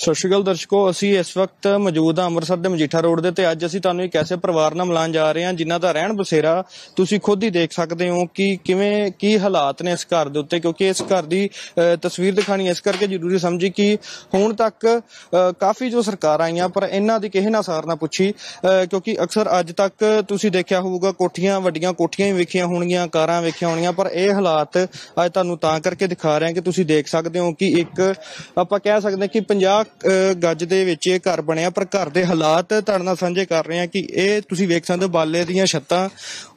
ਸਤਿ ਸ਼੍ਰੀ ਅਕਾਲ ਦਰਸ਼ਕੋ ਅਸੀਂ ਇਸ ਵਕਤ ਮੌਜੂਦ ਹਾਂ ਅੰਮ੍ਰਿਤਸਰ ਦੇ ਮਜੀਠਾ ਰੋਡ ਦੇ ਤੇ ਅੱਜ ਅਸੀਂ ਤੁਹਾਨੂੰ ਇੱਕ ਐਸੇ ਪਰਿਵਾਰ ਨਾਲ ਮਿਲਾਂ ਜਾ ਰਹੇ ਹਾਂ ਜਿਨ੍ਹਾਂ ਦਾ ਰਹਿਣ ਬਸੇਰਾ ਤੁਸੀਂ ਖੁਦ ਹੀ ਦੇਖ ਸਕਦੇ ਹੋ ਕਿ ਕਿਵੇਂ ਕੀ ਹਾਲਾਤ ਨੇ ਇਸ ਘਰ ਦੇ ਉੱਤੇ ਕਿਉਂਕਿ ਇਸ ਘਰ ਦੀ ਤਸਵੀਰ ਦਿਖਾਣੀ ਇਸ ਕਰਕੇ ਜ਼ਰੂਰੀ ਸਮਝੀ ਕਿ ਹੁਣ ਤੱਕ ਕਾਫੀ ਜੋ ਸਰਕਾਰ ਆਈਆਂ ਪਰ ਇਹਨਾਂ ਦੀ ਕਿਸੇ ਨਾ ਸਾਰ ਨਾ ਪੁੱਛੀ ਕਿਉਂਕਿ ਅਕਸਰ ਅੱਜ ਤੱਕ ਤੁਸੀਂ ਦੇਖਿਆ ਹੋਊਗਾ ਕੋਠੀਆਂ ਵੱਡੀਆਂ ਕੋਠੀਆਂ ਹੀ ਵੇਖੀਆਂ ਹੋਣਗੀਆਂ ਕਾਰਾਂ ਵੇਖੀਆਂ ਹੋਣਗੀਆਂ ਪਰ ਇਹ ਹਾਲਾਤ ਅੱਜ ਤੁਹਾਨੂੰ ਤਾਂ ਕਰਕੇ ਦਿਖਾ ਰਹੇ ਹਾਂ ਕਿ ਤੁਸੀਂ ਦੇਖ ਸਕਦੇ ਹੋ ਕਿ ਇੱਕ ਆਪਾਂ ਕਹਿ ਸਕਦੇ ਕਿ 50 ਗੱਜ ਦੇ ਵਿੱਚ ਇਹ ਘਰ ਬਣਿਆ ਪਰ ਘਰ ਦੇ ਹਾਲਾਤ ਤੁਹਾਡੇ ਨਾਲ ਸਾਂਝੇ ਕਰ ਰਹੇ ਹਾਂ ਕਿ ਇਹ ਤੁਸੀਂ ਵੇਖ ਸਕਦੇ ਹੋ ਬਾਲੇ ਦੀਆਂ ਛੱਤਾਂ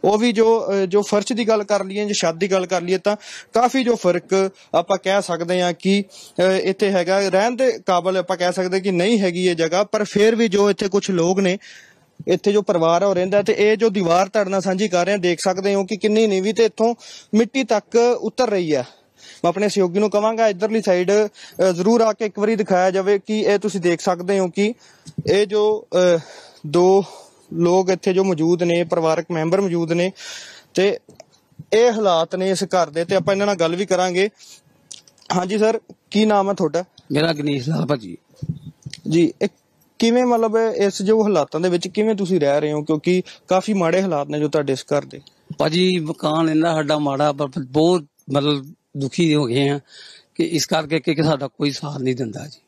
ਉਹ ਵੀ ਜੋ ਜੋ ਫਰਸ਼ ਦੀ ਗੱਲ ਕਰ ਲਈਏ ਜੇ ਛੱਤ ਦੀ ਗੱਲ ਕਰ ਲਈਏ ਤਾਂ ਕਾਫੀ ਜੋ ਫਰਕ ਆਪਾਂ ਕਹਿ ਸਕਦੇ ਹਾਂ ਕਿ ਇੱਥੇ ਹੈਗਾ ਰਹਿਣ ਦੇ ਕਾਬਲ ਆਪਾਂ ਕਹਿ ਸਕਦੇ ਕਿ ਨਹੀਂ ਹੈਗੀ ਇਹ ਜਗ੍ਹਾ ਪਰ ਫਿਰ ਵੀ ਜੋ ਇੱਥੇ ਕੁਝ ਲੋਕ ਨੇ ਇੱਥੇ ਜੋ ਪਰਿਵਾਰ ਹੋ ਰਹਿੰਦਾ ਤੇ ਇਹ ਜੋ ਦੀਵਾਰ ਤੁਹਾਡੇ ਨਾਲ ਸਾਂਝੀ ਕਰ ਰਹੇ ਹਾਂ ਦੇਖ ਸਕਦੇ ਹੋ ਕਿ ਕਿੰਨੀ ਨੀਵੀਂ ਤੇ ਇੱਥੋਂ ਮਿੱਟੀ ਤੱਕ ਉਤਰ ਰਹੀ ਹੈ ਮੈਂ ਆਪਣੇ ਸਹਿਯੋਗੀ ਨੂੰ ਕਵਾਂਗਾ ਇਧਰਲੀ ਸਾਈਡ ਜ਼ਰੂਰ ਆ ਕੇ ਇੱਕ ਵਾਰੀ ਦਿਖਾਇਆ ਜਾਵੇ ਕਿ ਇਹ ਤੁਸੀਂ ਦੇਖ ਸਕਦੇ ਹੋ ਕਿ ਇਹ ਜੋ ਦੋ ਲੋਕ ਇੱਥੇ ਜੋ ਮੌਜੂਦ ਨੇ ਪਰਿਵਾਰਕ ਮੈਂਬਰ ਮੌਜੂਦ ਨੇ ਤੇ ਇਹ ਹਾਲਾਤ ਨੇ ਇਸ ਘਰ ਦੇ ਤੇ ਆਪਾਂ ਇਹਨਾਂ ਨਾਲ ਗੱਲ ਵੀ ਕਰਾਂਗੇ ਹਾਂਜੀ ਸਰ ਕੀ ਨਾਮ ਹੈ ਤੁਹਾਡਾ ਮੇਰਾ ਗਣੇਸ਼ ਲਾਲ ਭਾਜੀ ਜੀ ਕਿਵੇਂ ਮਤਲਬ ਇਸ ਜੋ ਹਾਲਾਤਾਂ ਦੇ ਵਿੱਚ ਕਿਵੇਂ ਤੁਸੀਂ ਰਹਿ ਰਹੇ ਹੋ ਕਿਉਂਕਿ ਕਾਫੀ ਮਾੜੇ ਹਾਲਾਤ ਨੇ ਜੋ ਤੁਹਾਡੇ ਇਸ ਘਰ ਦੇ ਭਾਜੀ ਮਕਾਨ ਇਹਨਾਂ ਸਾਡਾ ਮਾੜਾ ਪਰ ਬਹੁਤ ਮਤਲਬ ਦੁਖੀ ਹੋ ਗਏ ਆ ਕਿ ਇਸ ਕਰਕੇ ਕਿ ਸਾਡਾ ਕੋਈ ਸਾਥ ਨਹੀਂ ਦਿੰਦਾ ਜੀ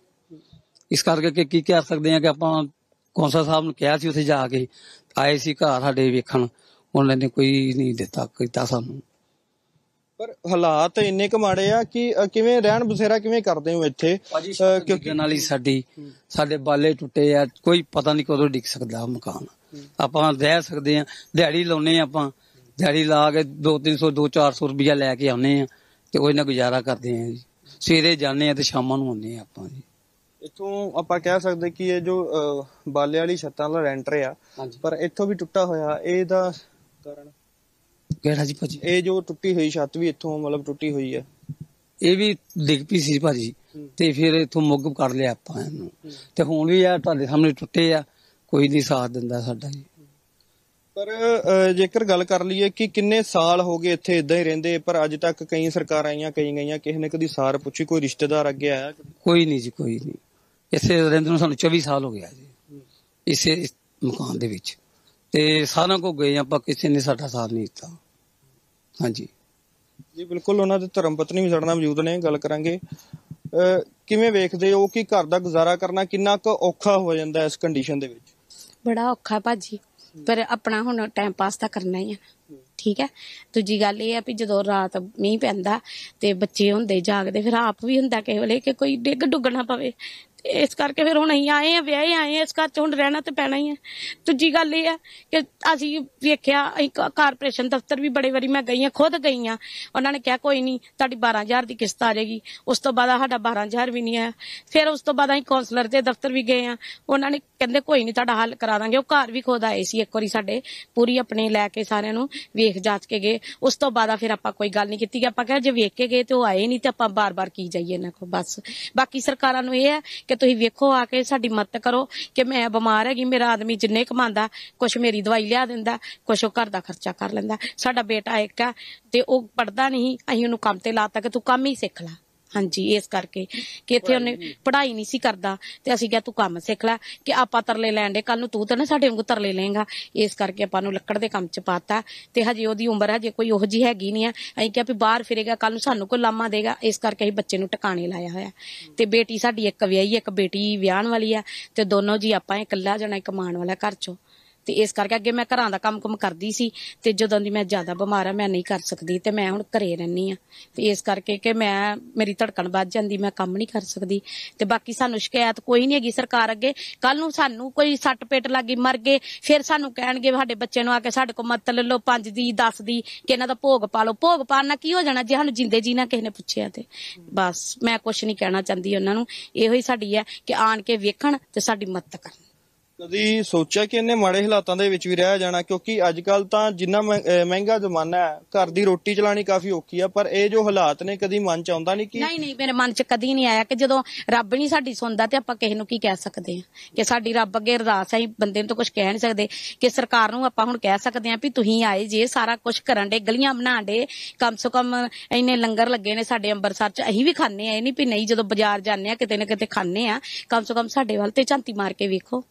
ਇਸ ਕਰਕੇ ਕਿ ਕੀ ਕਰ ਸਕਦੇ ਆ ਕਿ ਆਪਾਂ ਕੌਂਸਲ ਸਾਹਿਬ ਨੂੰ ਕਿਹਾ ਸੀ ਉੱਥੇ ਜਾ ਕੇ ਆਏ ਸੀ ਘਰ ਸਾਡੇ ਵੇਖਣ ਉਹਨਾਂ ਨੇ ਕੋਈ ਨਹੀਂ ਦਿੱਤਾ ਕੀਤਾ ਸਾਨੂੰ ਪਰ ਹਾਲਾਤ ਇੰਨੇ ਕਮਾੜੇ ਆ ਕਿ ਕਿਵੇਂ ਰਹਿਣ ਬਸੇਰਾ ਕਿਵੇਂ ਕਰਦੇ ਹੋ ਇੱਥੇ ਕਿਉਂਕਿ ਨਾਲ ਹੀ ਸਾਡੀ ਸਾਡੇ ਬਾਲੇ ਟੁੱਟੇ ਆ ਕੋਈ ਪਤਾ ਨਹੀਂ ਕਦੋਂ ਡਿੱਗ ਸਕਦਾ ਮਕਾਨ ਆਪਾਂ ਰਹਿ ਸਕਦੇ ਆ ਦਿਹਾੜੀ ਲਾਉਨੇ ਆਪਾਂ ਦਿਹਾੜੀ ਲਾ ਕੇ 2 300 2 400 ਰੁਪਇਆ ਲੈ ਕੇ ਆਉਨੇ ਆ ਤੇ ਉਹ ਇਹਨਾਂ ਗੁਜ਼ਾਰਾ ਕਰਦੇ ਆ ਜੀ ਸਵੇਰੇ ਜਾਂਦੇ ਆ ਤੇ ਸ਼ਾਮਾਂ ਨੂੰ ਆਉਂਦੇ ਆ ਆਪਾਂ ਜੀ ਇਥੋਂ ਆਪਾਂ ਕਹਿ ਸਕਦੇ ਕਿ ਇਹ ਜੋ ਬਾਲੇ ਵਾਲੀ ਛੱਤਾਂ ਦਾ ਰੈਂਟਰ ਆ ਪਰ ਇੱਥੋਂ ਵੀ ਟੁੱਟਾ ਹੋਇਆ ਇਹ ਦਾ ਕਾਰਨ ਕਿਹੜਾ ਜੀ ਭਾਜੀ ਇਹ ਜੋ ਟੁੱਟੀ ਹੋਈ ਛੱਤ ਵੀ ਇੱਥੋਂ ਮਤਲਬ ਟੁੱਟੀ ਹੋਈ ਆ ਇਹ ਵੀ ਡਿੱਗ ਪਈ ਸੀ ਭਾਜੀ ਤੇ ਫਿਰ ਇਥੋਂ ਮੁੱਗ ਕਰ ਲਿਆ ਆਪਾਂ ਇਹਨੂੰ ਤੇ ਹੁਣ ਵੀ ਆ ਤੁਹਾਡੇ ਸਾਹਮਣੇ ਟੁੱਟੇ ਆ ਕੋਈ ਨਹੀਂ ਸਾਥ ਦਿੰਦਾ ਸਾਡਾ ਜੀ ਪਰ ਜੇਕਰ ਗੱਲ ਕਰ ਲਈਏ ਕਿ ਕਿੰਨੇ ਸਾਲ ਹੋ ਗਏ ਇੱਥੇ ਇਦਾਂ ਹੀ ਰਹਿੰਦੇ ਪਰ ਅੱਜ ਤੱਕ ਕਈ ਸਰਕਾਰਾਂ ਆਈਆਂ ਕਈ ਗਈਆਂ ਕਿਸੇ ਨੇ ਕਦੀ ਸਾਰ ਪੁੱਛੀ ਕੋਈ ਰਿਸ਼ਤੇਦਾਰ ਅੱਗੇ ਆਇਆ ਕੋਈ ਨਹੀਂ ਜੀ ਕੋਈ ਨਹੀਂ ਇੱਥੇ ਰਹਿੰਦੇ ਨੂੰ ਸਾਨੂੰ 24 ਸਾਲ ਹੋ ਗਿਆ ਜੀ ਇਸੇ ਮਕਾਨ ਦੇ ਵਿੱਚ ਤੇ ਸਾਰਿਆਂ ਕੋ ਗਏ ਆਪਾਂ ਕਿਸੇ ਨੇ ਸਾਡਾ ਸਾਥ ਨਹੀਂ ਦਿੱਤਾ ਹਾਂਜੀ ਜੀ ਬਿਲਕੁਲ ਉਹਨਾਂ ਦੇ ਧਰਮ ਪਤਨੀ ਵੀ ਸਾਡਾ ਮੌਜੂਦ ਨੇ ਗੱਲ ਕਰਾਂਗੇ ਕਿਵੇਂ ਵੇਖਦੇ ਹੋ ਕਿ ਘਰ ਦਾ ਗੁਜ਼ਾਰਾ ਕਰਨਾ ਕਿੰਨਾ ਕੁ ਔਖਾ ਹੋ ਜਾਂਦਾ ਇਸ ਕੰਡੀਸ਼ਨ ਦੇ ਵਿੱਚ ਬੜਾ ਔਖਾ ਭਾਜੀ ਪਰ ਆਪਣਾ ਹੁਣ ਟਾਈਮ ਪਾਸ ਤਾਂ ਕਰਨਾ ਹੀ ਆ ਠੀਕ ਹੈ ਦੂਜੀ ਗੱਲ ਇਹ ਆ ਵੀ ਜਦੋਂ ਰਾਤ ਮੀਂਹ ਪੈਂਦਾ ਤੇ ਬੱਚੇ ਹੁੰਦੇ ਜਾਗਦੇ ਫਿਰ ਆਪ ਵੀ ਹੁੰਦਾ ਕਿਸੇ ਵੇਲੇ ਕਿ ਕੋਈ ਡਿੱਗ ਡੁੱਗਣਾ ਪਵੇ ਇਸ ਕਰਕੇ ਫਿਰ ਹੁਣ ਅਸੀਂ ਆਏ ਆ ਵਿਆਹੇ ਆਏ ਆ ਇਸ ਘਰ 'ਚ ਹੁਣ ਰਹਿਣਾ ਤੇ ਪੈਣਾ ਹੀ ਹੈ ਦੂਜੀ ਗੱਲ ਇਹ ਹੈ ਕਿ ਅਸੀਂ ਵੇਖਿਆ ਅਸੀਂ ਕਾਰਪੋਰੇਸ਼ਨ ਦਫ਼ਤਰ ਵੀ ਬੜੇ ਵਾਰੀ ਮੈਂ ਗਈ ਆ ਖੁਦ ਗਈ ਆ ਉਹਨਾਂ ਨੇ ਕਿਹਾ ਕੋਈ ਨਹੀਂ ਤੁਹਾਡੀ 12000 ਦੀ ਕਿਸ਼ਤ ਆ ਜਾਏਗੀ ਉਸ ਤੋਂ ਬਾਅਦ ਸਾਡਾ 12000 ਵੀ ਨਹੀਂ ਆਇਆ ਫਿਰ ਉਸ ਤੋਂ ਬਾਅਦ ਅਸੀਂ ਕਾਉਂਸਲਰ ਦੇ ਦਫ਼ਤਰ ਵੀ ਗਏ ਆ ਉਹਨਾਂ ਨੇ ਕਹਿੰਦੇ ਕੋਈ ਨਹੀਂ ਤੁਹਾਡਾ ਹੱਲ ਕਰਾ ਦਾਂਗੇ ਉਹ ਘਰ ਵੀ ਖੁਦ ਆਏ ਸੀ ਇੱਕ ਵਾਰੀ ਸਾਡੇ ਪੂਰੀ ਆਪਣੇ ਲੈ ਕੇ ਸਾਰਿਆਂ ਨੂੰ ਵੇਖ ਜਾਚ ਕੇ ਗਏ ਉਸ ਤੋਂ ਬਾਅਦ ਆ ਫਿਰ ਆਪਾਂ ਕੋਈ ਗੱਲ ਨਹੀਂ ਕੀਤੀ ਕਿ ਆਪਾਂ ਕਿਹਾ ਜੇ ਵੇਖ ਕੇ ਗਏ ਤੇ ਉਹ ਆਏ ਨਹੀਂ ਤੇ ਆਪਾਂ ਬਾਰ-ਬਾਰ ਕੀ ਜਾਈਏ ਇਹਨਾਂ ਕੋਲ ਬਸ ਬਾਕੀ ਸਰਕਾਰਾਂ ਨੂੰ ਇਹ ਹੈ ਕਿ ਕਿ ਤੁਸੀਂ ਵੇਖੋ ਆ ਕੇ ਸਾਡੀ ਮਦਦ ਕਰੋ ਕਿ ਮੈਂ ਬਿਮਾਰ ਹੈਗੀ ਮੇਰਾ ਆਦਮੀ ਜਿੰਨੇ ਕਮਾਉਂਦਾ ਕੁਛ ਮੇਰੀ ਦਵਾਈ ਲਿਆ ਦਿੰਦਾ ਕੁਛ ਉਹ ਘਰ ਦਾ ਖਰਚਾ ਕਰ ਲੈਂਦਾ ਸਾਡਾ ਬੇਟਾ ਇੱਕ ਆ ਤੇ ਉਹ ਪੜਦਾ ਨਹੀਂ ਅਸੀਂ ਉਹਨੂੰ ਕੰਮ ਤੇ ਲਾਤਾ ਕਿ ਤੂੰ ਕੰਮ ਹੀ ਸਿੱਖ ਲੈ ਹਾਂਜੀ ਇਸ ਕਰਕੇ ਕਿ ਇੱਥੇ ਉਹਨੇ ਪੜ੍ਹਾਈ ਨਹੀਂ ਸੀ ਕਰਦਾ ਤੇ ਅਸੀਂ ਕਿਹਾ ਤੂੰ ਕੰਮ ਸਿੱਖ ਲੈ ਕਿ ਆਪਾਂ ਤਰਲੇ ਲੈਣ ਦੇ ਕੱਲ ਨੂੰ ਤੂੰ ਤਾਂ ਨਾ ਸਾਡੇ ਵਾਂਗੂ ਤਰਲੇ ਲਏਗਾ ਇਸ ਕਰਕੇ ਆਪਾਂ ਨੂੰ ਲੱਕੜ ਦੇ ਕੰਮ 'ਚ ਪਾਤਾ ਤੇ ਹਜੇ ਉਹਦੀ ਉਮਰ ਹਜੇ ਕੋਈ ਉਹ ਜੀ ਹੈਗੀ ਨਹੀਂ ਆ ਅਸੀਂ ਕਿਹਾ ਵੀ ਬਾਹਰ ਫਿਰੇਗਾ ਕੱਲ ਨੂੰ ਸਾਨੂੰ ਕੋ ਲਾਮਾ ਦੇਗਾ ਇਸ ਕਰਕੇ ਅਸੀਂ ਬੱਚੇ ਨੂੰ ਟਿਕਾਣੇ ਲਾਇਆ ਹੋਇਆ ਤੇ ਬੇਟੀ ਸਾਡੀ ਇੱਕ ਵਿਆਹੀ ਇੱਕ ਬੇਟੀ ਵਿਆਹਣ ਵਾਲੀ ਆ ਤੇ ਦੋਨੋਂ ਜੀ ਆਪਾਂ ਇਕੱਲਾ ਜਣਾ ਕਮਾਉਣ ਵਾਲਾ ਘਰ 'ਚੋਂ ਤੇ ਇਸ ਕਰਕੇ ਅੱਗੇ ਮੈਂ ਘਰਾਂ ਦਾ ਕੰਮ-ਕੰਮ ਕਰਦੀ ਸੀ ਤੇ ਜਦੋਂ ਦੀ ਮੈਂ ਜ਼ਿਆਦਾ ਬਿਮਾਰ ਆ ਮੈਂ ਨਹੀਂ ਕਰ ਸਕਦੀ ਤੇ ਮੈਂ ਹੁਣ ਘਰੇ ਰਹਿਣੀ ਆ ਤੇ ਇਸ ਕਰਕੇ ਕਿ ਮੈਂ ਮੇਰੀ ਧੜਕਣ ਵੱਧ ਜਾਂਦੀ ਮੈਂ ਕੰਮ ਨਹੀਂ ਕਰ ਸਕਦੀ ਤੇ ਬਾਕੀ ਸਾਨੂੰ ਸ਼ਿਕਾਇਤ ਕੋਈ ਨਹੀਂ ਹੈਗੀ ਸਰਕਾਰ ਅੱਗੇ ਕੱਲ ਨੂੰ ਸਾਨੂੰ ਕੋਈ ਸੱਟ ਪੇਟ ਲੱਗੀ ਮਰ ਗਏ ਫਿਰ ਸਾਨੂੰ ਕਹਿਣਗੇ ਸਾਡੇ ਬੱਚੇ ਨੂੰ ਆ ਕੇ ਸਾਡੇ ਕੋ ਮਤਲ ਲੈ ਲਓ 5 ਦੀ 10 ਦੀ ਕਿ ਇਹਨਾਂ ਦਾ ਭੋਗ ਪਾ ਲੋ ਭੋਗ ਪਾਣ ਨਾਲ ਕੀ ਹੋ ਜਾਣਾ ਜੇ ਸਾਨੂੰ ਜਿੰਦੇ ਜੀਣਾ ਕਿਸ ਕਿਸੇ ਨੇ ਪੁੱਛਿਆ ਤੇ ਬਸ ਮੈਂ ਕੁਝ ਨਹੀਂ ਕਹਿਣਾ ਚਾਹੁੰਦੀ ਉਹਨਾਂ ਨੂੰ ਇਹੋ ਹੀ ਸਾਡੀ ਹੈ ਕਿ ਆਣ ਕੇ ਵੇਖਣ ਤੇ ਸਾਡੀ ਮਦਦ ਕਰਨ ਕਦੀ ਸੋਚਿਆ ਕਿ ਇਹਨੇ ਮਾੜੇ ਹਾਲਾਤਾਂ ਦੇ ਵਿੱਚ ਵੀ ਰਹਿ ਜਾਣਾ ਕਿਉਂਕਿ ਅੱਜ ਕੱਲ ਤਾਂ ਜਿੰਨਾ ਮਹਿੰਗਾ ਜ਼ਮਾਨਾ ਹੈ ਘਰ ਦੀ ਰੋਟੀ ਚਲਾਣੀ ਕਾਫੀ ਔਖੀ ਆ ਪਰ ਇਹ ਜੋ ਹਾਲਾਤ ਨੇ ਕਦੀ ਮਨ ਚ ਆਉਂਦਾ ਨਹੀਂ ਕਿ ਨਹੀਂ ਨਹੀਂ ਮੇਰੇ ਮਨ ਚ ਕਦੀ ਨਹੀਂ ਆਇਆ ਕਿ ਜਦੋਂ ਰੱਬ ਨਹੀਂ ਸਾਡੀ ਸੁਣਦਾ ਤੇ ਆਪਾਂ ਕਿਸੇ ਨੂੰ ਕੀ ਕਹਿ ਸਕਦੇ ਆ ਕਿ ਸਾਡੀ ਰੱਬ ਅੱਗੇ ਅਰਦਾਸ ਹੈ ਬੰਦੇ ਨੂੰ ਤਾਂ ਕੁਝ ਕਹਿ ਨਹੀਂ ਸਕਦੇ ਕਿ ਸਰਕਾਰ ਨੂੰ ਆਪਾਂ ਹੁਣ ਕਹਿ ਸਕਦੇ ਆ ਵੀ ਤੁਸੀਂ ਆਏ ਜੇ ਸਾਰਾ ਕੁਝ ਕਰਨ ਦੇ ਗਲੀਆਂ ਬਣਾ ਦੇ ਕਮ ਸੋ ਕਮ ਇੰਨੇ ਲੰਗਰ ਲੱਗੇ ਨੇ ਸਾਡੇ ਅੰਮ੍ਰਿਤਸਰ ਚ ਅਸੀਂ ਵੀ ਖਾਣੇ ਆ ਇਹ ਨਹੀਂ ਵੀ ਨਹੀਂ ਜਦੋਂ ਬਾਜ਼ਾਰ ਜਾਂਦੇ ਆ ਕਿਤੇ ਨਾ ਕਿਤੇ ਖਾਣੇ ਆ ਕਮ ਸੋ ਕਮ ਸਾਡੇ ਵੱਲ ਤੇ ਝਾਂਤੀ ਮਾਰ ਕੇ ਵੇਖੋ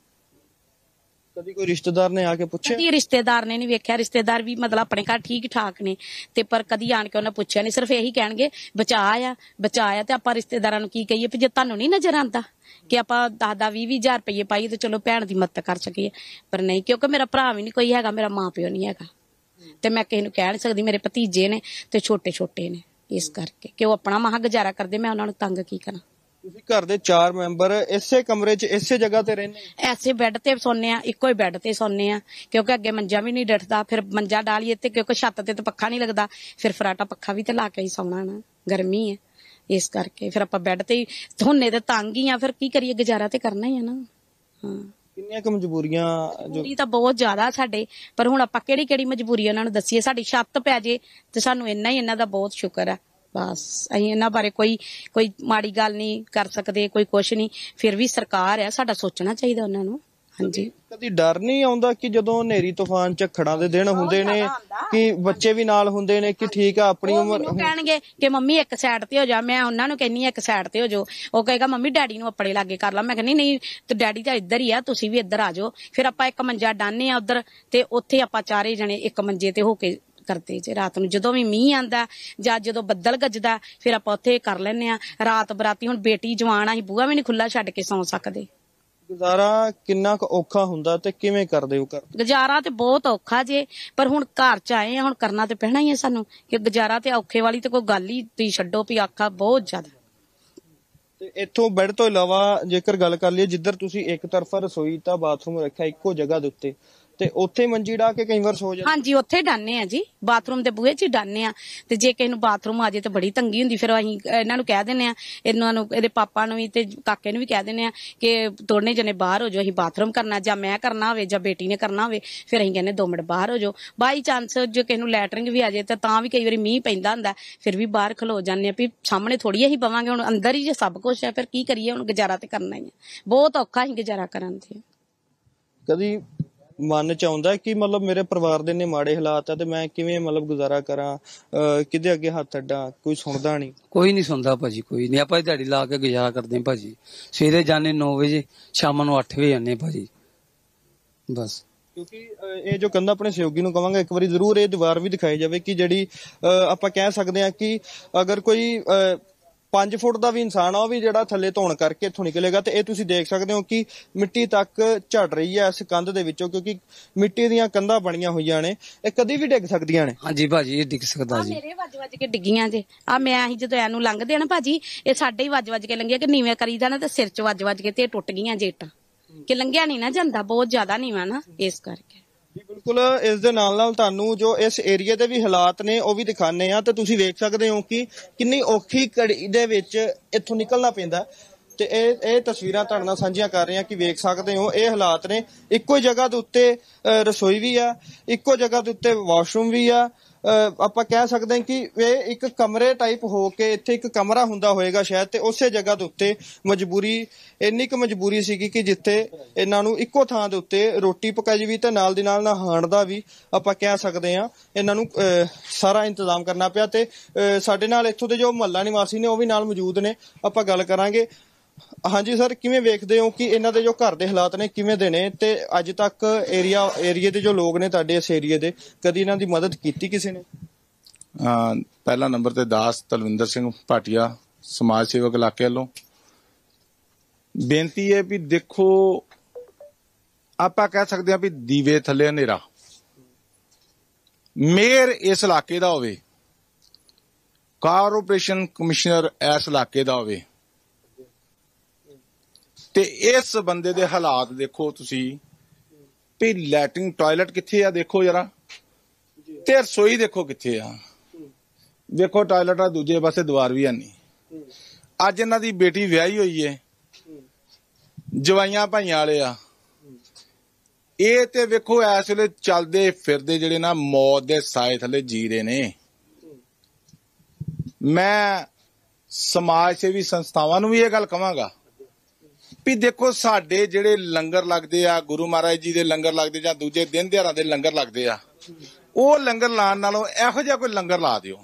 ਕਦੀ ਕੋਈ ਰਿਸ਼ਤੇਦਾਰ ਨੇ ਆ ਕੇ ਪੁੱਛਿਆ ਕਦੀ ਰਿਸ਼ਤੇਦਾਰ ਨੇ ਨਹੀਂ ਵੇਖਿਆ ਰਿਸ਼ਤੇਦਾਰ ਵੀ ਮਤਲਬ ਆਪਣੇ ਘਰ ਠੀਕ ਠਾਕ ਨੇ ਤੇ ਪਰ ਕਦੀ ਆਣ ਕੇ ਉਹਨਾਂ ਪੁੱਛਿਆ ਨਹੀਂ ਸਿਰਫ ਇਹੀ ਕਹਿਣਗੇ ਬਚਾ ਆ ਬਚਾ ਆ ਤੇ ਆਪਾਂ ਰਿਸ਼ਤੇਦਾਰਾਂ ਨੂੰ ਕੀ ਕਹੀਏ ਵੀ ਜੇ ਤੁਹਾਨੂੰ ਨਹੀਂ ਨਜ਼ਰ ਆਂਦਾ ਕਿ ਆਪਾਂ ਦਾ ਦਾ 20-20000 ਰੁਪਏ ਪਾਈਏ ਤੇ ਚਲੋ ਭੈਣ ਦੀ ਮਦਦ ਕਰ ਸਕੀਏ ਪਰ ਨਹੀਂ ਕਿਉਂਕਿ ਮੇਰਾ ਭਰਾ ਵੀ ਨਹੀਂ ਕੋਈ ਹੈਗਾ ਮੇਰਾ ਮਾਪਿਓ ਨਹੀਂ ਹੈਗਾ ਤੇ ਮੈਂ ਕਿਸੇ ਨੂੰ ਕਹਿ ਨਹੀਂ ਸਕਦੀ ਮੇਰੇ ਭਤੀਜੇ ਨੇ ਤੇ ਛੋਟੇ ਛੋਟੇ ਨੇ ਇਸ ਕਰਕੇ ਕਿ ਉਹ ਆਪਣਾ ਮਹਾ ਗੁਜ਼ਾਰਾ ਕਰਦੇ ਮੈਂ ਉਹਨਾਂ ਨੂੰ ਤੰਗ ਕੀ ਕਰਾਂ ਤੁਸੀਂ ਘਰ ਦੇ 4 ਮੈਂਬਰ ਇਸੇ ਕਮਰੇ 'ਚ ਇਸੇ ਜਗ੍ਹਾ ਤੇ ਰਹਿੰਦੇ ਐਸੇ ਬੈੱਡ ਤੇ ਸੌਂਨੇ ਆ ਇੱਕੋ ਹੀ ਬੈੱਡ ਤੇ ਸੌਂਨੇ ਆ ਕਿਉਂਕਿ ਅੱਗੇ ਮੰਜਾ ਵੀ ਨਹੀਂ ਡਟਦਾ ਫਿਰ ਮੰਜਾ ਡਾਲੀਏ ਤੇ ਕਿਉਂਕਿ ਛੱਤ ਤੇ ਤਾਂ ਪੱਖਾ ਨਹੀਂ ਲੱਗਦਾ ਫਿਰ ਫਰਾਟਾ ਪੱਖਾ ਵੀ ਤੇ ਲਾ ਕੇ ਹੀ ਸੌਣਾ ਨਾ ਗਰਮੀ ਹੈ ਇਸ ਕਰਕੇ ਫਿਰ ਆਪਾਂ ਬੈੱਡ ਤੇ ਹੀ ਹੁੰਨੇ ਤੇ ਤੰਗ ਹੀ ਆ ਫਿਰ ਕੀ ਕਰੀਏ ਗੁਜ਼ਾਰਾ ਤੇ ਕਰਨਾ ਹੀ ਆ ਨਾ ਹਾਂ ਕਿੰਨੀਆਂ ਕਮਜ਼ਬੂਰੀਆਂ ਜੋ ਮਜਬੂਰੀ ਤਾਂ ਬਹੁਤ ਜ਼ਿਆਦਾ ਸਾਡੇ ਪਰ ਹੁਣ ਆਪਾਂ ਕਿਹੜੀ ਕਿਹੜੀ ਮਜਬੂਰੀ ਉਹਨਾਂ ਨੂੰ ਦੱਸੀਏ ਸਾਡੀ ਛੱਤ ਪੈ ਜੇ ਤੇ ਸਾਨੂੰ ਇੰਨਾ ਹੀ ਇਹਨਾਂ ਦਾ ਬਹੁਤ ਸ਼ੁਕਰ ਆ ਬਸ ਅਸੀਂ ਇਹਨਾਂ ਬਾਰੇ ਕੋਈ ਕੋਈ ਮਾੜੀ ਗੱਲ ਨਹੀਂ ਕਰ ਸਕਦੇ ਕੋਈ ਕੁਝ ਨਹੀਂ ਫਿਰ ਵੀ ਸਰਕਾਰ ਹੈ ਸਾਡਾ ਸੋਚਣਾ ਚਾਹੀਦਾ ਉਹਨਾਂ ਨੂੰ ਹਾਂਜੀ ਕਦੀ ਡਰ ਨਹੀਂ ਆਉਂਦਾ ਕਿ ਜਦੋਂ ਹਨੇਰੀ ਤੂਫਾਨ ਝੱਖੜਾਂ ਦੇ ਦਿਨ ਹੁੰਦੇ ਨੇ ਕਿ ਬੱਚੇ ਵੀ ਨਾਲ ਹੁੰਦੇ ਨੇ ਕਿ ਠੀਕ ਆ ਆਪਣੀ ਉਮਰ ਉਹ ਕਹਿਣਗੇ ਕਿ ਮੰਮੀ ਇੱਕ ਸਾਈਡ ਤੇ ਹੋ ਜਾ ਮੈਂ ਉਹਨਾਂ ਨੂੰ ਕਹਿੰਨੀ ਇੱਕ ਸਾਈਡ ਤੇ ਹੋ ਜੋ ਉਹ ਕਹੇਗਾ ਮੰਮੀ ਡੈਡੀ ਨੂੰ ਆਪਣੇ ਲਾਗੇ ਕਰ ਲਾ ਮੈਂ ਕਹਿੰਨੀ ਨਹੀਂ ਤੇ ਡੈਡੀ ਤਾਂ ਇੱਧਰ ਹੀ ਆ ਤੁਸੀਂ ਵੀ ਇੱਧਰ ਆ ਜਾਓ ਫਿਰ ਆਪਾਂ ਇੱਕ ਮੰਜਾ ਡਾਨੇ ਆ ਉਧਰ ਤੇ ਉੱਥੇ ਆਪਾਂ ਚਾਰੇ ਜਣੇ ਇੱਕ ਮੰਜੇ ਤੇ ਹੋ ਕੇ ਕਰਦੇ ਜੇ ਰਾਤ ਨੂੰ ਜਦੋਂ ਵੀ ਮੀਂਹ ਆਂਦਾ ਜਾਂ ਜਦੋਂ ਬੱਦਲ ਗੱਜਦਾ ਫਿਰ ਆਪਾਂ ਉੱਥੇ ਕਰ ਲੈਨੇ ਆ ਰਾਤ ਬਰਾਤੀ ਹੁਣ ਬੇਟੀ ਜਵਾਨ ਆ ਬੂਹਾ ਵੀ ਨਹੀਂ ਖੁੱਲਾ ਛੱਡ ਕੇ ਸੌਂ ਸਕਦੇ ਗੁਜ਼ਾਰਾ ਕਿੰਨਾ ਕੁ ਔਖਾ ਹੁੰਦਾ ਤੇ ਕਿਵੇਂ ਕਰਦੇ ਹੋ ਘਰ ਗੁਜ਼ਾਰਾ ਤੇ ਬਹੁਤ ਔਖਾ ਜੇ ਪਰ ਹੁਣ ਘਰ ਚ ਆਏ ਹੁਣ ਕਰਨਾ ਤੇ ਪੈਣਾ ਹੀ ਆ ਸਾਨੂੰ ਕਿ ਗੁਜ਼ਾਰਾ ਤੇ ਔਖੇ ਵਾਲੀ ਤੇ ਕੋਈ ਗੱਲ ਹੀ ਤੁਸੀਂ ਛੱਡੋ ਵੀ ਆਖਾ ਬਹੁਤ ਜ਼ਿਆਦਾ ਤੇ ਇੱਥੋਂ ਬੈੱਡ ਤੋਂ ਇਲਾਵਾ ਜੇਕਰ ਗੱਲ ਕਰ ਲਈਏ ਜਿੱਧਰ ਤੁਸੀਂ ਇੱਕ ਤਰਫਾ ਰਸੋਈ ਤਾਂ ਬਾਥਰੂਮ ਰੱਖਿਆ ਇੱਕੋ ਜਗ੍ਹਾ ਦੇ ਉੱਤੇ ਤੇ ਉੱਥੇ ਮੰਜੀ ਢਾ ਕੇ ਕਈ ਵਾਰ ਸੋ ਜਾਂਦੇ ਹਾਂਜੀ ਉੱਥੇ ਡਾਨੇ ਆ ਜੀ ਬਾਥਰੂਮ ਦੇ ਬੂਹੇ 'ਚ ਡਾਨੇ ਆ ਤੇ ਜੇ ਕਿਸੇ ਨੂੰ ਬਾਥਰੂਮ ਆ ਜੇ ਤਾਂ ਬੜੀ ਤੰਗੀ ਹੁੰਦੀ ਫਿਰ ਅਸੀਂ ਇਹਨਾਂ ਨੂੰ ਕਹਿ ਦਿੰਨੇ ਆ ਇਹਨਾਂ ਨੂੰ ਇਹਦੇ ਪਾਪਾ ਨੂੰ ਵੀ ਤੇ ਕਾਕੇ ਨੂੰ ਵੀ ਕਹਿ ਦਿੰਨੇ ਆ ਕਿ ਦੋਨੇ ਜਣੇ ਬਾਹਰ ਹੋ ਜਾਓ ਅਸੀਂ ਬਾਥਰੂਮ ਕਰਨਾ ਜਾਂ ਮੈਂ ਕਰਨਾ ਹੋਵੇ ਜਾਂ ਬੇਟੀ ਨੇ ਕਰਨਾ ਹੋਵੇ ਫਿਰ ਅਸੀਂ ਕਹਿੰਨੇ 2 ਮਿੰਟ ਬਾਹਰ ਹੋ ਜਾਓ ਬਾਈ ਚਾਂਸ ਜੇ ਕਿਸੇ ਨੂੰ ਲੈਟਰਿੰਗ ਵੀ ਆ ਜੇ ਤਾਂ ਤਾਂ ਵੀ ਕਈ ਵਾਰੀ ਮੀਂਹ ਪੈਂਦਾ ਹੁੰਦਾ ਫਿਰ ਵੀ ਬਾਹਰ ਖਲੋ ਜਾਂਦੇ ਆ ਵੀ ਸਾਹਮਣੇ ਥੋੜੀ ਅਸੀਂ ਪਵਾਂਗੇ ਹੁਣ ਅੰਦਰ ਹੀ ਜੇ ਸਭ ਕੁਝ ਹੈ ਫਿਰ ਕੀ ਕਰੀਏ ਹੁਣ ਗੁਜ਼ਾਰਾ ਤੇ ਕਰਨਾ ਹੀ ਹੈ ਬਹੁਤ ਔਖਾ ਹੀ ਗੁਜ਼ਾਰਾ ਕਰਨ ਤੇ ਕਦੀ ਮਨ ਚ ਆਉਂਦਾ ਕਿ ਮਤਲਬ ਮੇਰੇ ਪਰਿਵਾਰ ਦੇ ਨੇ ਮਾੜੇ ਹਾਲਾਤ ਆ ਤੇ ਮੈਂ ਕਿਵੇਂ ਮਤਲਬ ਗੁਜ਼ਾਰਾ ਕਰਾਂ ਕਿਤੇ ਅੱਗੇ ਹੱਥ ਅੱਡਾਂ ਕੋਈ ਸੁਣਦਾ ਨਹੀਂ ਕੋਈ ਨਹੀਂ ਸੁਣਦਾ ਭਾਜੀ ਕੋਈ ਨਹੀਂ ਆਪਾਂ ਦਿਹਾੜੀ ਲਾ ਕੇ ਗੁਜ਼ਾਰਾ ਕਰਦੇ ਹਾਂ ਭਾਜੀ ਸਵੇਰੇ ਜਾਣੇ 9 ਵਜੇ ਸ਼ਾਮ ਨੂੰ 8 ਵਜੇ ਆਨੇ ਭਾਜੀ ਬਸ ਕਿਉਂਕਿ ਇਹ ਜੋ ਕੰਦਾ ਆਪਣੇ ਸਹਿਯੋਗੀ ਨੂੰ ਕਵਾਂਗਾ ਇੱਕ ਵਾਰੀ ਜ਼ਰੂਰ ਇਹ ਦੀਵਾਰ ਵੀ ਦਿਖਾਈ ਜਾਵੇ ਕਿ ਜਿਹੜੀ ਆਪਾਂ ਕਹਿ ਸਕਦੇ ਹਾਂ ਕਿ ਅਗਰ ਕੋਈ 5 ਫੁੱਟ ਦਾ ਵੀ ਇਨਸਾਨ ਆ ਉਹ ਵੀ ਜਿਹੜਾ ਥੱਲੇ ਧੋਣ ਕਰਕੇ ਇੱਥੋਂ ਨਿਕਲੇਗਾ ਤੇ ਇਹ ਤੁਸੀਂ ਦੇਖ ਸਕਦੇ ਹੋ ਕਿ ਮਿੱਟੀ ਤੱਕ ਝੜ ਰਹੀ ਹੈ ਇਸ ਕੰਧ ਦੇ ਵਿੱਚੋਂ ਕਿਉਂਕਿ ਮਿੱਟੀ ਦੀਆਂ ਕੰਧਾਂ ਬਣੀਆਂ ਹੋਈਆਂ ਨੇ ਇਹ ਕਦੀ ਵੀ ਡਿੱਗ ਸਕਦੀਆਂ ਨੇ ਹਾਂਜੀ ਭਾਜੀ ਇਹ ਡਿੱਗ ਸਕਦਾ ਜੀ ਮੇਰੇ ਵੱਜ ਵੱਜ ਕੇ ਡਿੱਗੀਆਂ ਜੇ ਆ ਮੈਂ ਅਸੀਂ ਜਦੋਂ ਇਹਨੂੰ ਲੰਘਦੇ ਆ ਨਾ ਭਾਜੀ ਇਹ ਸਾਡੇ ਹੀ ਵੱਜ ਵੱਜ ਕੇ ਲੰਘਿਆ ਕਿ ਨੀਵੇਂ ਕਰੀ ਜਾਣਾ ਤੇ ਸਿਰ 'ਚ ਵੱਜ ਵੱਜ ਕੇ ਤੇ ਟੁੱਟ ਗਈਆਂ ਜੇਟਾਂ ਕਿ ਲੰਘਿਆ ਨਹੀਂ ਨਾ ਜਾਂਦਾ ਬਹੁਤ ਜ਼ਿਆਦਾ ਨੀਵਾ ਨਾ ਇਸ ਕਰਕੇ ਜੀ ਬਿਲਕੁਲ ਇਸ ਦੇ ਨਾਲ ਨਾਲ ਤੁਹਾਨੂੰ ਜੋ ਇਸ ਏਰੀਆ ਦੇ ਵੀ ਹਾਲਾਤ ਨੇ ਉਹ ਵੀ ਦਿਖਾਣੇ ਆ ਤੇ ਤੁਸੀਂ ਵੇਖ ਸਕਦੇ ਹੋ ਕਿ ਕਿੰਨੀ ਔਖੀ ਘੜੀ ਦੇ ਵਿੱਚ ਇੱਥੋਂ ਨਿਕਲਣਾ ਪੈਂਦਾ ਤੇ ਇਹ ਇਹ ਤਸਵੀਰਾਂ ਤੁਹਾਡੇ ਨਾਲ ਸਾਂਝੀਆਂ ਕਰ ਰਹੇ ਹਾਂ ਕਿ ਵੇਖ ਸਕਦੇ ਹੋ ਇਹ ਹਾਲਾਤ ਨੇ ਇੱਕੋ ਜਗ੍ਹਾ ਦੇ ਉੱਤੇ ਰਸੋਈ ਵੀ ਆ ਇੱਕੋ ਜਗ੍ਹਾ ਦੇ ਉੱਤੇ ਵਾਸ਼ਰੂਮ ਵੀ ਆ ਆਪਾਂ ਕਹਿ ਸਕਦੇ ਹਾਂ ਕਿ ਇਹ ਇੱਕ ਕਮਰੇ ਟਾਈਪ ਹੋ ਕੇ ਇੱਥੇ ਇੱਕ ਕਮਰਾ ਹੁੰਦਾ ਹੋਵੇਗਾ ਸ਼ਾਇਦ ਤੇ ਉਸੇ ਜਗ੍ਹਾ ਦੇ ਉੱਤੇ ਮਜਬੂਰੀ ਇੰਨੀ ਕੁ ਮਜਬੂਰੀ ਸੀਗੀ ਕਿ ਜਿੱਥੇ ਇਹਨਾਂ ਨੂੰ ਇੱਕੋ ਥਾਂ ਦੇ ਉੱਤੇ ਰੋਟੀ ਪਕਾਈ ਵੀ ਤੇ ਨਾਲ ਦੇ ਨਾਲ ਨਹਾਣ ਦਾ ਵੀ ਆਪਾਂ ਕਹਿ ਸਕਦੇ ਹਾਂ ਇਹਨਾਂ ਨੂੰ ਸਾਰਾ ਇੰਤਜ਼ਾਮ ਕਰਨਾ ਪਿਆ ਤੇ ਸਾਡੇ ਨਾਲ ਇੱਥੋਂ ਦੇ ਜੋ ਮਹੱਲਾ ਨਿਵਾਸੀ ਨੇ ਉਹ ਵੀ ਨਾਲ ਮੌਜੂਦ ਨੇ ਆਪਾਂ ਗੱਲ ਕਰਾਂਗੇ ਹਾਂਜੀ ਸਰ ਕਿਵੇਂ ਵੇਖਦੇ ਹੋ ਕਿ ਇਹਨਾਂ ਦੇ ਜੋ ਘਰ ਦੇ ਹਾਲਾਤ ਨੇ ਕਿਵੇਂ ਦੇ ਨੇ ਤੇ ਅੱਜ ਤੱਕ ਏਰੀਆ ਏਰੀਏ ਦੇ ਜੋ ਲੋਕ ਨੇ ਤੁਹਾਡੇ ਇਸ ਏਰੀਏ ਦੇ ਕਦੀ ਇਹਨਾਂ ਦੀ ਮਦਦ ਕੀਤੀ ਕਿਸੇ ਨੇ ਪਹਿਲਾ ਨੰਬਰ ਤੇ ਦਾਸ ਤਲਵਿੰਦਰ ਸਿੰਘ ਭਾਟੀਆ ਸਮਾਜ ਸੇਵਕ ਇਲਾਕੇ ਵੱਲੋਂ ਬੇਨਤੀ ਹੈ ਵੀ ਦੇਖੋ ਆਪਾਂ ਕਹਿ ਸਕਦੇ ਹਾਂ ਵੀ ਦੀਵੇ ਥੱਲੇ ਹਨੇਰਾ ਮੇਅਰ ਇਸ ਇਲਾਕੇ ਦਾ ਹੋਵੇ ਕਾਰਪੋਰੇਸ਼ਨ ਕਮਿਸ਼ਨਰ ਇਸ ਇਲਾਕੇ ਦਾ ਹੋਵੇ ਤੇ ਇਸ ਬੰਦੇ ਦੇ ਹਾਲਾਤ ਦੇਖੋ ਤੁਸੀਂ ਵੀ ਲੈਟਿੰਗ ਟਾਇਲਟ ਕਿੱਥੇ ਆ ਦੇਖੋ ਜਰਾ ਤੇ ਰਸੋਈ ਦੇਖੋ ਕਿੱਥੇ ਆ ਦੇਖੋ ਟਾਇਲਟ ਆ ਦੂਜੇ ਪਾਸੇ ਦਵਾਰ ਵੀ ਨਹੀਂ ਅੱਜ ਇਹਨਾਂ ਦੀ ਬੇਟੀ ਵਿਆਹੀ ਹੋਈ ਏ ਜਵਾਈਆਂ ਭਾਈਆਂ ਵਾਲੇ ਆ ਇਹ ਤੇ ਵੇਖੋ ਐਸ ਵੇਲੇ ਚੱਲਦੇ ਫਿਰਦੇ ਜਿਹੜੇ ਨਾ ਮੌਤ ਦੇ ਸਾਏ ਥੱਲੇ ਜੀ ਰਹੇ ਨੇ ਮੈਂ ਸਮਾਜ ਸੇਵੀ ਸੰਸਥਾਵਾਂ ਨੂੰ ਵੀ ਇਹ ਗੱਲ ਕਹਾਂਗਾ ਵੀ ਦੇਖੋ ਸਾਡੇ ਜਿਹੜੇ ਲੰਗਰ ਲੱਗਦੇ ਆ ਗੁਰੂ ਮਹਾਰਾਜ ਜੀ ਦੇ ਲੰਗਰ ਲੱਗਦੇ ਜਾਂ ਦੂਜੇ ਦਿਨ ਦਿਹਾੜਾ ਦੇ ਲੰਗਰ ਲੱਗਦੇ ਆ ਉਹ ਲੰਗਰ ਲਾਣ ਨਾਲੋਂ ਇਹੋ ਜਿਹਾ ਕੋਈ ਲੰਗਰ ਲਾ ਦਿਓ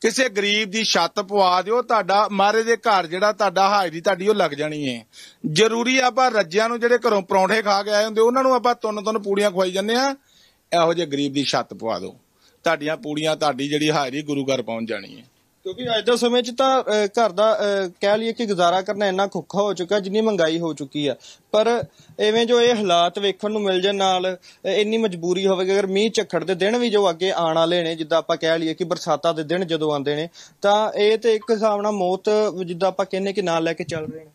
ਕਿਸੇ ਗਰੀਬ ਦੀ ਛੱਤ ਪਵਾ ਦਿਓ ਤੁਹਾਡਾ ਮਾਰੇ ਦੇ ਘਰ ਜਿਹੜਾ ਤੁਹਾਡਾ ਹਾਜ਼ਰੀ ਤੁਹਾਡੀ ਉਹ ਲੱਗ ਜਾਣੀ ਹੈ ਜ਼ਰੂਰੀ ਆਪਾਂ ਰੱਜਿਆਂ ਨੂੰ ਜਿਹੜੇ ਘਰੋਂ ਪਰੌਂਠੇ ਖਾ ਕੇ ਆਏ ਹੁੰਦੇ ਉਹਨਾਂ ਨੂੰ ਆਪਾਂ ਤੁੰਨ ਤੁੰਨ ਪੂੜੀਆਂ ਖਵਾਈ ਜੰਨੇ ਆ ਇਹੋ ਜਿਹੇ ਗਰੀਬ ਦੀ ਛੱਤ ਪਵਾ ਦਿਓ ਤੁਹਾਡੀਆਂ ਪੂੜੀਆਂ ਤੁਹਾਡੀ ਜਿਹੜੀ ਹਾਜ਼ਰੀ ਗੁਰੂ ਘਰ ਪਹੁੰਚ ਜਾਣੀ ਹੈ ਕਿਉਂਕਿ ਅੱਜ ਦੇ ਸਮੇਂ 'ਚ ਤਾਂ ਘਰ ਦਾ ਕਹਿ ਲਈਏ ਕਿ ਗੁਜ਼ਾਰਾ ਕਰਨਾ ਇੰਨਾ ਖੁੱਖਾ ਹੋ ਚੁੱਕਾ ਜਿੰਨੀ ਮਹਿੰਗਾਈ ਹੋ ਚੁੱਕੀ ਆ ਪਰ ਐਵੇਂ ਜੋ ਇਹ ਹਾਲਾਤ ਵੇਖਣ ਨੂੰ ਮਿਲ ਜਾਣ ਨਾਲ ਇੰਨੀ ਮਜਬੂਰੀ ਹੋਵੇਗੀ ਅਗਰ ਮੀਂਹ ਝੱਖੜ ਦੇ ਦਿਨ ਵੀ ਜੋ ਅੱਗੇ ਆਣ ਵਾਲੇ ਨੇ ਜਿੱਦਾਂ ਆਪਾਂ ਕਹਿ ਲਈਏ ਕਿ ਬਰਸਾਤਾਂ ਦੇ ਦਿਨ ਜਦੋਂ ਆਉਂਦੇ ਨੇ ਤਾਂ ਇਹ ਤੇ ਇੱਕ ਹਿਸਾਬ ਨਾਲ ਮੌਤ ਜਿੱਦਾਂ ਆਪਾਂ ਕਹਿੰਨੇ ਕਿ ਨਾਲ ਲੈ ਕੇ ਚੱਲ ਰਹੇ ਨੇ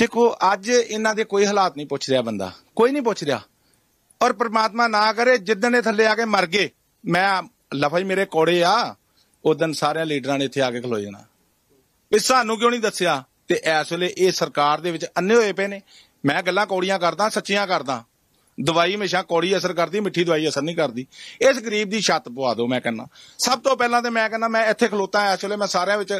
ਦੇਖੋ ਅੱਜ ਇਹਨਾਂ ਦੇ ਕੋਈ ਹਾਲਾਤ ਨਹੀਂ ਪੁੱਛ ਰਿਹਾ ਬੰਦਾ ਕੋਈ ਨਹੀਂ ਪੁੱਛ ਰਿਹਾ ਔਰ ਪ੍ਰਮਾਤਮਾ ਨਾ ਕਰੇ ਜਿੱਦਣੇ ਥੱਲੇ ਆ ਕੇ ਮਰ ਗਏ ਮੈਂ ਲਫ਼ਜ਼ ਮੇਰੇ ਕੋੜੇ ਆ ਉਦੋਂ ਸਾਰਿਆਂ ਲੀਡਰਾਂ ਨੇ ਇੱਥੇ ਆ ਕੇ ਖਲੋ ਜਾਣਾ ਵੀ ਸਾਨੂੰ ਕਿਉਂ ਨਹੀਂ ਦੱਸਿਆ ਤੇ ਇਸ ਵੇਲੇ ਇਹ ਸਰਕਾਰ ਦੇ ਵਿੱਚ ਅੰਨੇ ਹੋਏ ਪਏ ਨੇ ਮੈਂ ਗੱਲਾਂ ਕੌੜੀਆਂ ਕਰਦਾ ਸੱਚੀਆਂ ਕਰਦਾ ਦਵਾਈ ਹਮੇਸ਼ਾ ਕੌੜੀ ਅਸਰ ਕਰਦੀ ਮਿੱਠੀ ਦਵਾਈ ਅਸਰ ਨਹੀਂ ਕਰਦੀ ਇਸ ਗਰੀਬ ਦੀ ਛੱਤ ਪਵਾ ਦਿਓ ਮੈਂ ਕਹਿੰਦਾ ਸਭ ਤੋਂ ਪਹਿਲਾਂ ਤੇ ਮੈਂ ਕਹਿੰਦਾ ਮੈਂ ਇੱਥੇ ਖਲੋਤਾ ਇਸ ਵੇਲੇ ਮੈਂ ਸਾਰਿਆਂ ਵਿੱਚ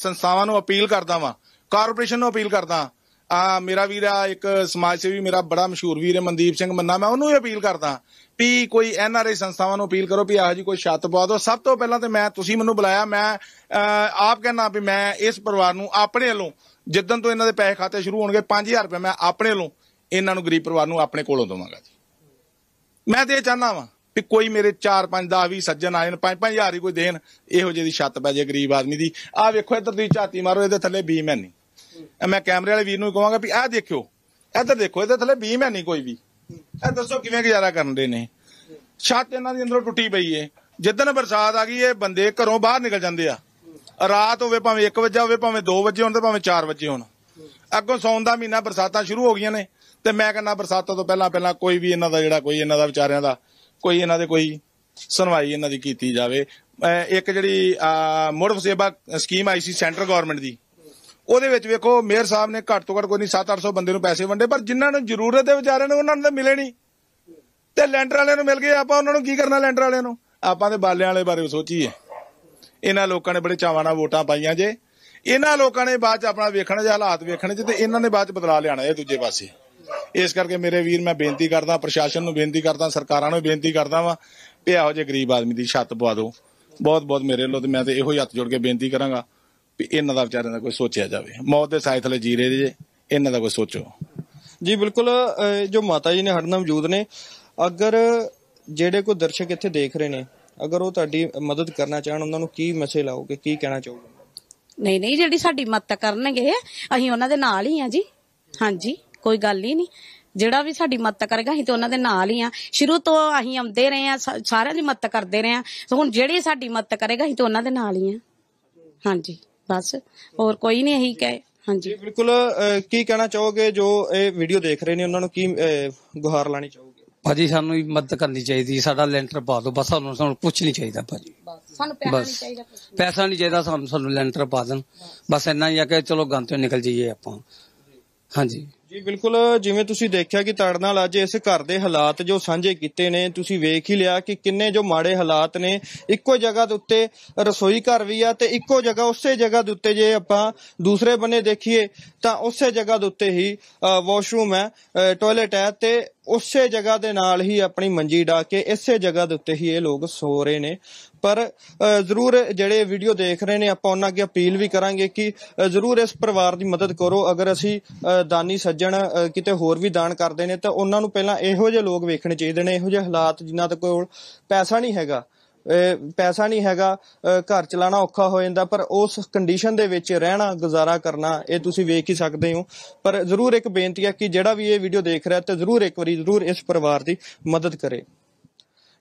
ਸੰਸਥਾਵਾਂ ਨੂੰ ਅਪੀਲ ਕਰਦਾ ਵਾਂ ਕਾਰਪੋਰੇਸ਼ਨ ਨੂੰ ਅਪੀਲ ਕਰਦਾ ਆ ਮੇਰਾ ਵੀਰ ਆ ਇੱਕ ਸਮਾਜ ਸੇਵੀ ਮੇਰਾ ਬੜਾ ਮਸ਼ਹੂਰ ਵੀਰ ਹੈ ਮਨਦੀਪ ਸਿੰਘ ਮੰਨਾ ਮੈਂ ਉਹਨੂੰ ਹੀ ਅਪੀਲ ਕਰਦਾ ਵੀ ਕੋਈ ਐਨ ਆਰ ਆਈ ਸੰਸਥਾਵਾਂ ਨੂੰ ਅਪੀਲ ਕਰੋ ਵੀ ਆਹ ਜੀ ਕੋਈ ਛੱਤ ਪਵਾ ਦਿਓ ਸਭ ਤੋਂ ਪਹਿਲਾਂ ਤੇ ਮੈਂ ਤੁਸੀਂ ਮੈਨੂੰ ਬੁਲਾਇਆ ਮੈਂ ਆਪ ਕਹਿੰਦਾ ਵੀ ਮੈਂ ਇਸ ਪਰਿਵਾਰ ਨੂੰ ਆਪਣੇ ਵੱਲੋਂ ਜਿੱਦਨ ਤੋਂ ਇਹਨਾਂ ਦੇ ਪੈਸੇ ਖਾਤੇ ਸ਼ੁਰੂ ਹੋਣਗੇ 5000 ਰੁਪਏ ਮੈਂ ਆਪਣੇ ਵੱਲੋਂ ਇਹਨਾਂ ਨੂੰ ਗਰੀਬ ਪਰਿਵਾਰ ਨੂੰ ਆਪਣੇ ਕੋਲੋਂ ਦਵਾਂਗਾ ਜੀ ਮੈਂ ਤੇ ਇਹ ਚਾਹਨਾ ਵਾਂ ਵੀ ਕੋਈ ਮੇਰੇ 4 5 10 20 ਸੱਜਣ ਆਏ ਨੇ 5 5000 ਹੀ ਕੋਈ ਦੇਣ ਇਹੋ ਜਿਹੀ ਛੱਤ ਪੈ ਜੇ ਗਰੀਬ ਆਦਮੀ ਦੀ ਆਹ ਵੇਖੋ ਇੱਧਰ ਦੀ ਝਾਤੀ ਮਾਰੋ ਇਹਦੇ ਥੱਲੇ ਬੀਮ ਹੈ ਨਹੀਂ ਮੈਂ ਕੈਮਰੇ ਵਾਲੇ ਵੀਰ ਨੂੰ ਕਹਾਂਗਾ ਵੀ ਆਹ ਦੇਖਿਓ ਇੱਧਰ ਦੇਖੋ ਇਹਦੇ ਥੱਲੇ ਬੀਮ ਹੈ ਨਹੀਂ ਕੋਈ ਵੀ ਇਹ ਦੱਸੋ ਕਿਵੇਂ ਗੁਜ਼ਾਰਾ ਕਰਨ ਦੇ ਨੇ ਛੱਤ ਇਹਨਾਂ ਦੀ ਅੰਦਰੋਂ ਟੁੱਟੀ ਪਈ ਏ ਜਿੱਦਨ ਬਰਸਾਤ ਆ ਗਈ ਇਹ ਬੰਦੇ ਘਰੋਂ ਬਾਹਰ ਨਿਕਲ ਜਾਂਦੇ ਆ ਰਾਤ ਹੋਵੇ ਭਾਵੇਂ 1 ਵਜੇ ਹੋਵੇ ਭਾਵੇਂ 2 ਵਜੇ ਹੋਣ ਤੇ ਭਾਵੇਂ 4 ਵਜੇ ਹੋਣ ਅੱਗੋਂ ਸੌਣ ਦਾ ਮਹੀਨਾ ਬਰਸਾਤਾਂ ਸ਼ੁਰੂ ਹੋ ਗਈਆਂ ਨੇ ਤੇ ਮੈਂ ਕਹਿੰਦਾ ਬਰਸਾਤਾਂ ਤੋਂ ਪਹਿਲਾਂ ਪਹਿਲਾਂ ਕੋਈ ਵੀ ਇਹਨਾਂ ਦਾ ਜਿਹੜਾ ਕੋਈ ਇਹਨਾਂ ਦਾ ਵਿਚਾਰਿਆਂ ਦਾ ਕੋਈ ਇਹਨਾਂ ਦੇ ਕੋਈ ਸੁਣਵਾਈ ਇਹਨਾਂ ਦੀ ਕੀਤੀ ਜਾਵੇ ਇੱਕ ਜਿਹੜੀ ਮੁਰਫ ਸੇਵਾ ਸਕੀਮ ਆਈ ਸੀ ਸੈਂਟਰ ਗਵਰਨਮੈਂਟ ਦੀ ਉਹਦੇ ਵਿੱਚ ਵੇਖੋ ਮੇਅਰ ਸਾਹਿਬ ਨੇ ਘੱਟ ਤੋਂ ਘੱਟ ਕੋਈ ਨਹੀਂ 7-800 ਬੰਦੇ ਨੂੰ ਪੈਸੇ ਵੰਡੇ ਪਰ ਜਿਨ੍ਹਾਂ ਨੂੰ ਜ਼ਰੂਰਤ ਹੈ ਵਿਚਾਰਿਆਂ ਨੂੰ ਉਹਨਾਂ ਨੂੰ ਤਾਂ ਮਿਲੇ ਨਹੀਂ ਤੇ ਲੈਂਡਰ ਵਾਲਿਆਂ ਨੂੰ ਮਿਲ ਗਏ ਆਪਾਂ ਉਹਨਾਂ ਨੂੰ ਕੀ ਕਰਨਾ ਲੈਂਡਰ ਵਾਲਿਆਂ ਨੂੰ ਆਪਾਂ ਤੇ ਬਾਲਿਆਂ ਵਾਲੇ ਬਾਰੇ ਸੋਚੀਏ ਇਹਨਾਂ ਲੋਕਾਂ ਨੇ ਬੜੇ ਚਾਵਾਂ ਨਾਲ ਵੋਟਾਂ ਪਾਈਆਂ ਜੇ ਇਹਨਾਂ ਲੋਕਾਂ ਨੇ ਬਾਅਦ ਚ ਆਪਣਾ ਵੇਖਣ ਦੇ ਹਾਲਾਤ ਵੇਖਣ ਜੇ ਤੇ ਇਹਨਾਂ ਨੇ ਬਾਅਦ ਚ ਬਦਲਾ ਲਿਆਣਾ ਇਹ ਦੂਜੇ ਪਾਸੇ ਇਸ ਕਰਕੇ ਮੇਰੇ ਵੀਰ ਮੈਂ ਬੇਨਤੀ ਕਰਦਾ ਪ੍ਰਸ਼ਾਸਨ ਨੂੰ ਬੇਨਤੀ ਕਰਦਾ ਸਰਕਾਰਾਂ ਨੂੰ ਬੇਨਤੀ ਕਰਦਾ ਵਾਂ ਪਿਆਹੋ ਜੇ ਗਰੀਬ ਆਦਮੀ ਦੀ ਛੱਤ ਪਵਾ ਦਿਓ ਬਹੁਤ ਬਹੁਤ ਮੇਰੇ ਵੱਲੋਂ ਤੇ ਮੈਂ ਤੇ ਇਹੋ ਹੀ ਹੱਥ ਜੋੜ ਕੇ ਬੇਨਤੀ ਕਰਾਂਗਾ ਵੀ ਇਹਨਾਂ ਦਾ ਵਿਚਾਰਿਆਂ ਦਾ ਕੋਈ ਸੋਚਿਆ ਜਾਵੇ ਮੌਤ ਦੇ ਲੈ ਜੀ ਜੀਰੇ ਦੇ ਇਹਨਾਂ ਦਾ ਕੋਈ ਸੋਚੋ ਜੀ ਬਿਲਕੁਲ ਜੋ ਮਾਤਾ ਜੀ ਨੇ ਹਰਨਾ ਮੌਜੂਦ ਨੇ ਅਗਰ ਜਿਹੜੇ ਕੋਈ ਦਰਸ਼ਕ ਇੱਥੇ ਦੇਖ ਰਹੇ ਨੇ ਅਗਰ ਉਹ ਤੁਹਾਡੀ ਮਦਦ ਕਰਨਾ ਚਾਹਣ ਉਹਨਾਂ ਨੂੰ ਕੀ ਮੈਸੇਜ ਲਾਓਗੇ ਕੀ ਕਹਿਣਾ ਚਾਹੋਗੇ ਨਹੀਂ ਨਹੀਂ ਜਿਹੜੀ ਸਾਡੀ ਮਦਦ ਕਰਨਗੇ ਅਸੀਂ ਉਹਨਾਂ ਦੇ ਨਾਲ ਹੀ ਆ ਜੀ ਹਾਂਜੀ ਕੋਈ ਗੱਲ ਹੀ ਨਹੀਂ ਜਿਹੜਾ ਵੀ ਸਾਡੀ ਮਦਦ ਕਰੇਗਾ ਅਸੀਂ ਤੇ ਉਹਨਾਂ ਦੇ ਨਾਲ ਹੀ ਆ ਸ਼ੁਰੂ ਤੋਂ ਅਸੀਂ ਆਉਂਦੇ ਰਹੇ ਆ ਸਾਰਿਆਂ ਦੀ ਮਦਦ ਕਰਦੇ ਰਹੇ ਆ ਹੁਣ ਜਿਹੜੀ ਸਾਡੀ ਮਦਦ ਕਰੇਗਾ ਅਸੀਂ ਤੇ ਉਹਨਾਂ ਦੇ ਨਾਲ ਹੀ ਆ ਹਾਂਜੀ ਬਸ ਹੋਰ ਕੋਈ ਨਹੀਂ ਇਹੀ ਕਹੇ ਹਾਂਜੀ ਬਿਲਕੁਲ ਕੀ ਕਹਿਣਾ ਚਾਹੋਗੇ ਜੋ ਇਹ ਵੀਡੀਓ ਦੇਖ ਰਹੇ ਨੇ ਉਹਨਾਂ ਨੂੰ ਕੀ ਗੁਹਾਰ ਲਾਣੀ ਚਾਹੋਗੇ ਭਾਜੀ ਸਾਨੂੰ ਵੀ ਮਦਦ ਕਰਨੀ ਚਾਹੀਦੀ ਸਾਡਾ ਲੈਂਟਰ ਪਾ ਦਿਓ ਬਸ ਸਾਨੂੰ ਸਾਨੂੰ ਕੁਝ ਨਹੀਂ ਚਾਹੀਦਾ ਭਾਜੀ ਸਾਨੂੰ ਪੈਸਾ ਨਹੀਂ ਚਾਹੀਦਾ ਪੈਸਾ ਨਹੀਂ ਚਾਹੀਦਾ ਸਾਨੂੰ ਸਾਨੂੰ ਲੈਂਟਰ ਪਾ ਦੇਣ ਬਸ ਇੰਨਾ ਹੀ ਆ ਕਿ ਚਲੋ ਗੰਤੋਂ ਨਿਕਲ ਜਾਈਏ ਆਪਾਂ ਹਾਂਜੀ ਜੀ ਬਿਲਕੁਲ ਜਿਵੇਂ ਤੁਸੀਂ ਦੇਖਿਆ ਕਿ ਤੜ ਨਾਲ ਅੱਜ ਇਸ ਘਰ ਦੇ ਹਾਲਾਤ ਜੋ ਸਾਂਝੇ ਕੀਤੇ ਨੇ ਤੁਸੀਂ ਵੇਖ ਹੀ ਲਿਆ ਕਿ ਕਿੰਨੇ ਜੋ ਮਾੜੇ ਹਾਲਾਤ ਨੇ ਇੱਕੋ ਜਗ੍ਹਾ ਦੇ ਉੱਤੇ ਰਸੋਈ ਘਰ ਵੀ ਆ ਤੇ ਇੱਕੋ ਜਗ੍ਹਾ ਉਸੇ ਜਗ੍ਹਾ ਦੇ ਉੱਤੇ ਜੇ ਆਪਾਂ ਦੂਸਰੇ ਬੰਨੇ ਦੇਖੀਏ ਤਾਂ ਉਸੇ ਜਗ੍ਹਾ ਦੇ ਉੱਤੇ ਹੀ ਵਾਸ਼ਰੂਮ ਹੈ ਟਾਇਲਟ ਹੈ ਤੇ ਉਸੇ ਜਗ੍ਹਾ ਦੇ ਨਾਲ ਹੀ ਆਪਣੀ ਮੰਜੀ ਢਾ ਕੇ ਇਸੇ ਜਗ੍ਹਾ ਦੇ ਉੱਤੇ ਹੀ ਇਹ ਲੋਕ ਸੋ ਰਹੇ ਨੇ ਪਰ ਜ਼ਰੂਰ ਜਿਹੜੇ ਵੀਡੀਓ ਦੇਖ ਰਹੇ ਨੇ ਆਪਾਂ ਉਹਨਾਂ ਅੱਗੇ ਅਪੀਲ ਵੀ ਕਰਾਂਗੇ ਕਿ ਜ਼ਰੂਰ ਇਸ ਪਰਿਵਾਰ ਦੀ ਮਦਦ ਕਰੋ ਅਗਰ ਅਸੀਂ ਦਾਨੀ ਸੱਜਣ ਕਿਤੇ ਹੋਰ ਵੀ ਦਾਨ ਕਰਦੇ ਨੇ ਤਾਂ ਉਹਨਾਂ ਨੂੰ ਪਹਿਲਾਂ ਇਹੋ ਜਿਹੇ ਲੋਕ ਵੇਖਣੇ ਚਾਹੀਦੇ ਨੇ ਇਹੋ ਜਿਹੇ ਹਾਲਾਤ ਜਿਨ੍ਹਾਂ ਦੇ ਕੋਲ ਪੈਸਾ ਨਹੀਂ ਹੈਗਾ ਪੈਸਾ ਨਹੀਂ ਹੈਗਾ ਘਰ ਚਲਾਣਾ ਔਖਾ ਹੋ ਜਾਂਦਾ ਪਰ ਉਸ ਕੰਡੀਸ਼ਨ ਦੇ ਵਿੱਚ ਰਹਿਣਾ ਗੁਜ਼ਾਰਾ ਕਰਨਾ ਇਹ ਤੁਸੀਂ ਵੇਖ ਹੀ ਸਕਦੇ ਹੋ ਪਰ ਜ਼ਰੂਰ ਇੱਕ ਬੇਨਤੀ ਹੈ ਕਿ ਜਿਹੜਾ ਵੀ ਇਹ ਵੀਡੀਓ ਦੇਖ ਰਿਹਾ ਤੇ ਜ਼ਰੂਰ ਇੱਕ ਵਾਰੀ ਜ਼ਰੂਰ ਇਸ ਪਰਿਵਾਰ ਦੀ ਮਦਦ ਕਰੇ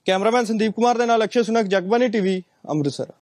ਕੈਮਰਾਮੈਨ ਸੰਦੀਪ ਕੁਮਾਰ ਦੇ ਨਾਲ ਅਕਸ਼ੇ ਸੁਨਕ ਜਗਬਾਨੀ ਟੀਵੀ ਅੰਮ੍ਰਿਤਸਰ